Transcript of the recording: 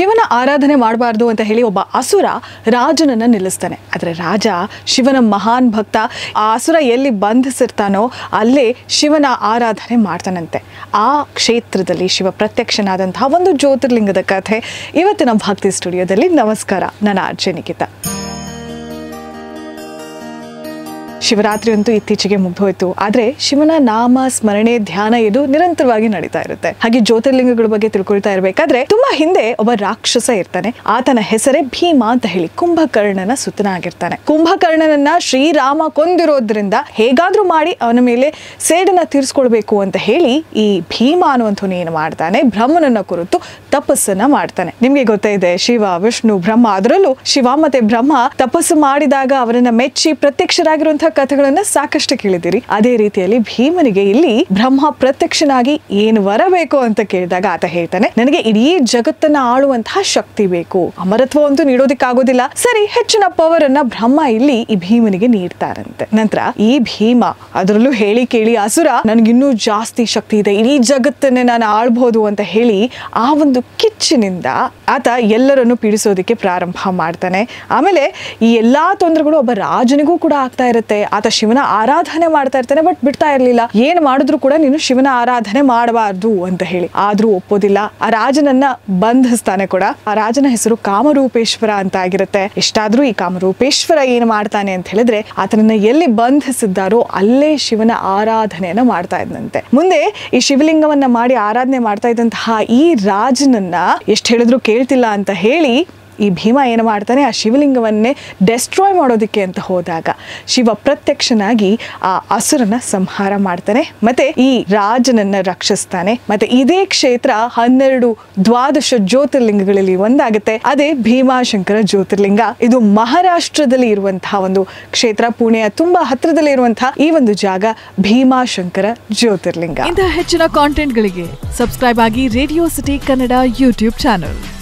ಶಿವನ ಆರಾಧನೆ ಮಾಡಬಾರ್ದು ಅಂತ ಹೇಳಿ ಒಬ್ಬ ಅಸುರ ರಾಜನನ್ನು ನಿಲ್ಲಿಸ್ತಾನೆ ಆದರೆ ರಾಜ ಶಿವನ ಮಹಾನ್ ಭಕ್ತ ಆ ಅಸುರ ಎಲ್ಲಿ ಬಂಧಿಸಿರ್ತಾನೋ ಅಲ್ಲೇ ಶಿವನ ಆರಾಧನೆ ಮಾಡ್ತಾನಂತೆ ಆ ಕ್ಷೇತ್ರದಲ್ಲಿ ಶಿವ ಪ್ರತ್ಯಕ್ಷನಾದಂತಹ ಒಂದು ಜ್ಯೋತಿರ್ಲಿಂಗದ ಕಥೆ ಇವತ್ತಿನ ಭಕ್ತಿ ಸ್ಟುಡಿಯೋದಲ್ಲಿ ನಮಸ್ಕಾರ ನನ್ನ ಅರ್ಜೆ ಶಿವರಾತ್ರಿ ಅಂತೂ ಇತ್ತೀಚೆಗೆ ಮುಗ್ದೋಯ್ತು ಆದರೆ ಶಿವನ ನಾಮ ಸ್ಮರಣೆ ಧ್ಯಾನ ಇದು ನಿರಂತರವಾಗಿ ನಡೀತಾ ಇರುತ್ತೆ ಹಾಗೆ ಜ್ಯೋತಿರ್ಲಿಂಗಗಳ ಬಗ್ಗೆ ತಿಳ್ಕೊಳ್ತಾ ಇರಬೇಕಾದ್ರೆ ತುಂಬಾ ಹಿಂದೆ ಒಬ್ಬ ರಾಕ್ಷಸ ಇರ್ತಾನೆ ಆತನ ಹೆಸರೇ ಭೀಮ ಅಂತ ಹೇಳಿ ಕುಂಭಕರ್ಣನ ಸುತನ ಆಗಿರ್ತಾನೆ ಕುಂಭಕರ್ಣನನ್ನ ಶ್ರೀರಾಮ ಕೊಂದಿರೋದ್ರಿಂದ ಹೇಗಾದ್ರೂ ಮಾಡಿ ಅವನ ಮೇಲೆ ಸೇಡನ್ನ ತೀರ್ಸ್ಕೊಳ್ಬೇಕು ಅಂತ ಹೇಳಿ ಈ ಭೀಮ ಅನ್ನುವಂಥವನು ಏನು ಮಾಡ್ತಾನೆ ಬ್ರಹ್ಮನನ್ನ ಕುರಿತು ತಪಸ್ಸನ್ನ ಮಾಡ್ತಾನೆ ನಿಮ್ಗೆ ಗೊತ್ತೇ ಇದೆ ಶಿವ ವಿಷ್ಣು ಬ್ರಹ್ಮ ಅದರಲ್ಲೂ ಶಿವ ಮತ್ತೆ ಬ್ರಹ್ಮ ತಪಸ್ಸು ಮಾಡಿದಾಗ ಅವರನ್ನ ಮೆಚ್ಚಿ ಪ್ರತ್ಯಕ್ಷರಾಗಿರುವಂತಹ ಕಥೆಗಳನ್ನ ಸಾಕಷ್ಟು ಕೇಳಿದ್ದೀರಿ ಅದೇ ರೀತಿಯಲ್ಲಿ ಭೀಮನಿಗೆ ಇಲ್ಲಿ ಬ್ರಹ್ಮ ಪ್ರತ್ಯಕ್ಷನಾಗಿ ಏನು ಬೇಕು ಅಂತ ಕೇಳಿದಾಗ ಆತ ಹೇಳ್ತಾನೆ ನನಗೆ ಇಡೀ ಜಗತ್ತನ್ನ ಆಳುವಂತಹ ಶಕ್ತಿ ಬೇಕು ಅಮರತ್ವ ಅಂತೂ ನೀಡೋದಿಕ್ಕಾಗೋದಿಲ್ಲ ಸರಿ ಹೆಚ್ಚಿನ ಪವರ್ ಅನ್ನ ಬ್ರಹ್ಮ ಇಲ್ಲಿ ಈ ಭೀಮನಿಗೆ ನೀಡ್ತಾರಂತೆ ನಂತರ ಈ ಭೀಮ ಅದರಲ್ಲೂ ಹೇಳಿ ಕೇಳಿ ಅಸುರ ನನ್ಗಿನ್ನೂ ಜಾಸ್ತಿ ಶಕ್ತಿ ಇದೆ ಇಡೀ ಜಗತ್ತನ್ನೇ ನಾನು ಆಳ್ಬಹುದು ಅಂತ ಹೇಳಿ ಆ ಒಂದು ಕಿಚ್ಚಿನಿಂದ ಆತ ಎಲ್ಲರನ್ನು ಪೀಡಿಸೋದಿಕ್ಕೆ ಪ್ರಾರಂಭ ಮಾಡ್ತಾನೆ ಆಮೇಲೆ ಈ ಎಲ್ಲಾ ತೊಂದರೆಗಳು ಒಬ್ಬ ರಾಜನಿಗೂ ಕೂಡ ಆಗ್ತಾ ಇರುತ್ತೆ ಆತ ಶಿವನ ಆರಾಧನೆ ಮಾಡ್ತಾ ಇರ್ತಾನೆ ಬಟ್ ಬಿಡ್ತಾ ಇರಲಿಲ್ಲ ಏನ್ ಮಾಡಿದ್ರು ಕೂಡ ನೀನು ಶಿವನ ಆರಾಧನೆ ಮಾಡಬಾರ್ದು ಅಂತ ಹೇಳಿ ಆದ್ರೂ ಒಪ್ಪೋದಿಲ್ಲ ಆ ರಾಜನನ್ನ ಬಂಧಿಸ್ತಾನೆ ಕೂಡ ಆ ರಾಜನ ಹೆಸರು ಕಾಮರೂಪೇಶ್ವರ ಅಂತ ಆಗಿರುತ್ತೆ ಎಷ್ಟಾದ್ರೂ ಈ ಕಾಮರೂಪೇಶ್ವರ ಏನ್ ಮಾಡ್ತಾನೆ ಅಂತ ಹೇಳಿದ್ರೆ ಆತನನ್ನ ಎಲ್ಲಿ ಬಂಧಿಸಿದ್ದಾರೋ ಅಲ್ಲೇ ಶಿವನ ಆರಾಧನೆಯನ್ನ ಮಾಡ್ತಾ ಇದ್ದಂತೆ ಮುಂದೆ ಈ ಶಿವಲಿಂಗವನ್ನ ಮಾಡಿ ಆರಾಧನೆ ಮಾಡ್ತಾ ಇದ್ದಂತಹ ಈ ರಾಜನನ್ನ ಎಷ್ಟು ಹೇಳಿದ್ರು ಕೇಳ್ತಿಲ್ಲ ಅಂತ ಹೇಳಿ ಈ ಭೀಮ ಏನು ಮಾಡ್ತಾನೆ ಆ ಶಿವಲಿಂಗವನ್ನೇ ಡೆಸ್ಟ್ರಾಯ್ ಮಾಡೋದಕ್ಕೆ ಅಂತ ಹೋದಾಗ ಶಿವ ಪ್ರತ್ಯಕ್ಷನಾಗಿ ಆ ಹಸುರನ ಸಂಹಾರ ಮಾಡ್ತಾನೆ ಮತ್ತೆ ಈ ರಾಜನನ್ನ ರಕ್ಷಿಸ್ತಾನೆ ಮತ್ತೆ ಇದೇ ಕ್ಷೇತ್ರ ಹನ್ನೆರಡು ದ್ವಾದಶ ಜ್ಯೋತಿರ್ಲಿಂಗಗಳಲ್ಲಿ ಒಂದಾಗುತ್ತೆ ಅದೇ ಭೀಮಾಶಂಕರ ಜ್ಯೋತಿರ್ಲಿಂಗ ಇದು ಮಹಾರಾಷ್ಟ್ರದಲ್ಲಿ ಇರುವಂತಹ ಒಂದು ಕ್ಷೇತ್ರ ಪುಣೆಯ ತುಂಬಾ ಹತ್ತಿರದಲ್ಲಿ ಇರುವಂತಹ ಈ ಒಂದು ಜಾಗ ಭೀಮಾಶಂಕರ ಜ್ಯೋತಿರ್ಲಿಂಗ ಇಂತಹ ಹೆಚ್ಚಿನ ಕಾಂಟೆಂಟ್ಗಳಿಗೆ ಸಬ್ಸ್ಕ್ರೈಬ್ ಆಗಿ radio city Kannada YouTube channel